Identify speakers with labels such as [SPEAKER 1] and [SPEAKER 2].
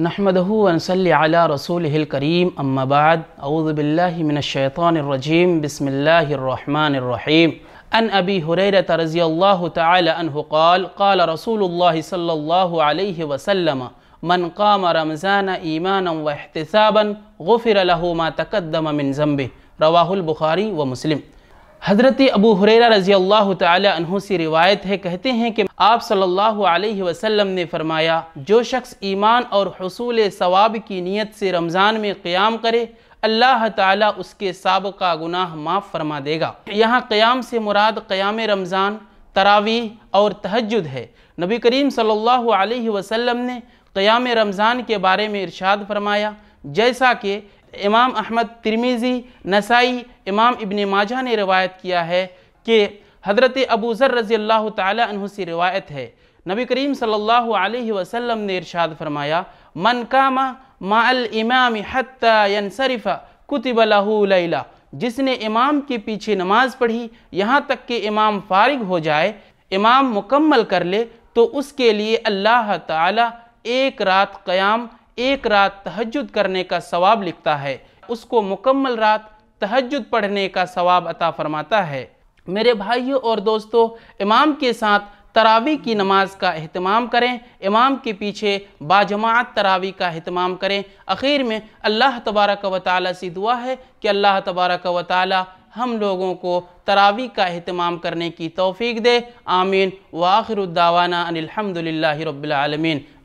[SPEAKER 1] نحمده ونصلي على رسوله الكريم أما بعد أعوذ بالله من الشيطان الرجيم بسم الله الرحمن الرحيم عن أبي هريرة رضي الله تعالى عنه قال قال رسول الله صلى الله عليه وسلم من قام رمضان إيمانا واحتسابا غفر له ما تقدم من ذنبه رواه البخاري ومسلم حضرت ابو حریرہ رضی اللہ تعالی عنہ سے روایت ہے کہتے ہیں کہ آپ صلی اللہ علیہ وسلم نے فرمایا جو شخص ایمان اور حصول ثواب کی نیت سے رمضان میں قیام کرے اللہ تعالیٰ اس کے سابقہ گناہ معاف فرما دے گا یہاں قیام سے مراد قیام رمضان تراویح اور تہجد ہے نبی کریم صلی اللہ علیہ وسلم نے قیام رمضان کے بارے میں ارشاد فرمایا جیسا کہ امام احمد ترمیزی نسائی امام ابن ماجہ نے روایت کیا ہے کہ حضرت ابو ذر رضی اللہ تعالی عنہ سے روایت ہے نبی کریم صلی اللہ علیہ وسلم نے ارشاد فرمایا من کاما ما حتی ینصرف کتب لیلہ جس نے امام کے پیچھے نماز پڑھی یہاں تک کہ امام فارغ ہو جائے امام مکمل کر لے تو اس کے لیے اللہ تعالی ایک رات قیام ایک رات تحجد کرنے کا ثواب لکھتا ہے اس کو مکمل رات تحجد پڑھنے کا ثواب عطا فرماتا ہے میرے بھائیوں اور دوستو امام کے ساتھ تراوی کی نماز کا اہتمام کریں امام کے پیچھے باجماعت تراوی کا اہتمام کریں اخیر میں اللہ تبارک و تعالی سے دعا ہے کہ اللہ تبارک و تعالی ہم لوگوں کو تراوی کا اہتمام کرنے کی توفیق دے آمین وآخر الدعوانا ان الحمدللہ رب العالمین